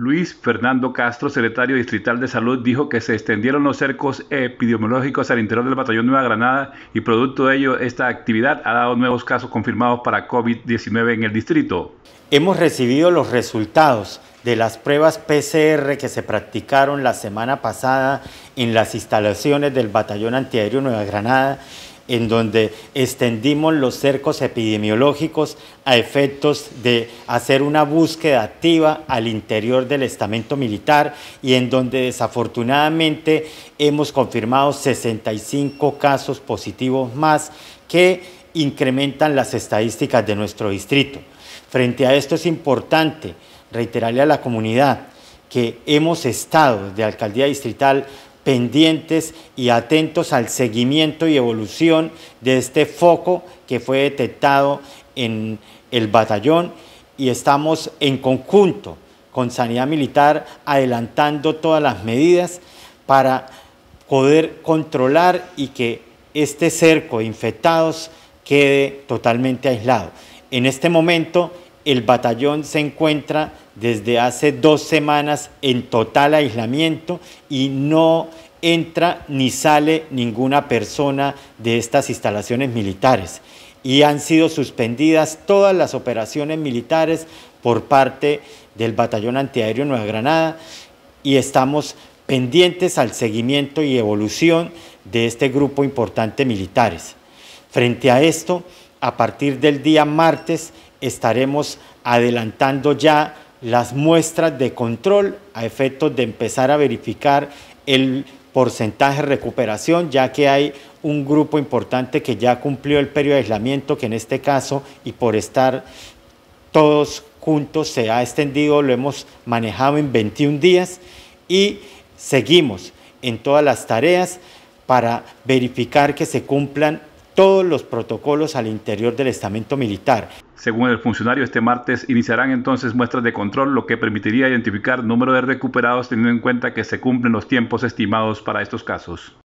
Luis Fernando Castro, secretario distrital de salud, dijo que se extendieron los cercos epidemiológicos al interior del batallón Nueva Granada y producto de ello esta actividad ha dado nuevos casos confirmados para COVID-19 en el distrito. Hemos recibido los resultados de las pruebas PCR que se practicaron la semana pasada en las instalaciones del batallón antiaéreo Nueva Granada en donde extendimos los cercos epidemiológicos a efectos de hacer una búsqueda activa al interior del estamento militar y en donde desafortunadamente hemos confirmado 65 casos positivos más que incrementan las estadísticas de nuestro distrito. Frente a esto es importante reiterarle a la comunidad que hemos estado de alcaldía distrital pendientes y atentos al seguimiento y evolución de este foco que fue detectado en el batallón y estamos en conjunto con Sanidad Militar adelantando todas las medidas para poder controlar y que este cerco de infectados quede totalmente aislado. En este momento el batallón se encuentra desde hace dos semanas en total aislamiento y no entra ni sale ninguna persona de estas instalaciones militares y han sido suspendidas todas las operaciones militares por parte del Batallón Antiaéreo Nueva Granada y estamos pendientes al seguimiento y evolución de este grupo importante militares. Frente a esto, a partir del día martes estaremos adelantando ya las muestras de control a efectos de empezar a verificar el porcentaje de recuperación, ya que hay un grupo importante que ya cumplió el periodo de aislamiento, que en este caso, y por estar todos juntos, se ha extendido, lo hemos manejado en 21 días y seguimos en todas las tareas para verificar que se cumplan todos los protocolos al interior del estamento militar. Según el funcionario, este martes iniciarán entonces muestras de control, lo que permitiría identificar número de recuperados teniendo en cuenta que se cumplen los tiempos estimados para estos casos.